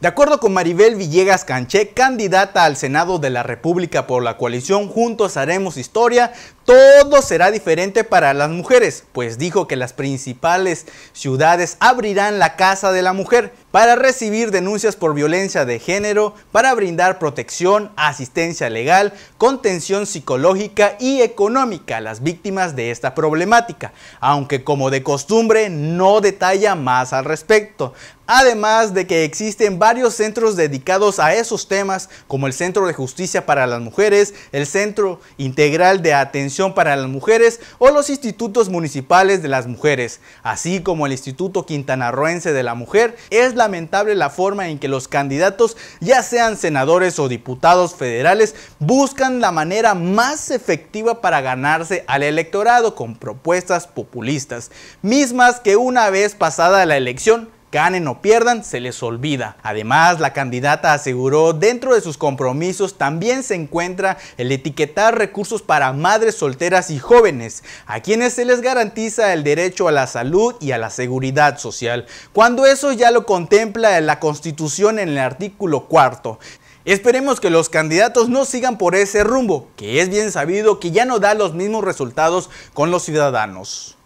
De acuerdo con Maribel Villegas Canché, candidata al Senado de la República por la coalición Juntos Haremos Historia, todo será diferente para las mujeres, pues dijo que las principales ciudades abrirán la Casa de la Mujer, para recibir denuncias por violencia de género, para brindar protección, asistencia legal, contención psicológica y económica a las víctimas de esta problemática, aunque como de costumbre no detalla más al respecto. Además de que existen varios centros dedicados a esos temas, como el Centro de Justicia para las Mujeres, el Centro Integral de Atención para las Mujeres o los institutos municipales de las mujeres, así como el Instituto Quintanarroense de la Mujer, es la lamentable la forma en que los candidatos, ya sean senadores o diputados federales, buscan la manera más efectiva para ganarse al electorado con propuestas populistas, mismas que una vez pasada la elección ganen o pierdan, se les olvida. Además, la candidata aseguró dentro de sus compromisos también se encuentra el etiquetar recursos para madres solteras y jóvenes, a quienes se les garantiza el derecho a la salud y a la seguridad social, cuando eso ya lo contempla la Constitución en el artículo cuarto. Esperemos que los candidatos no sigan por ese rumbo, que es bien sabido que ya no da los mismos resultados con los ciudadanos.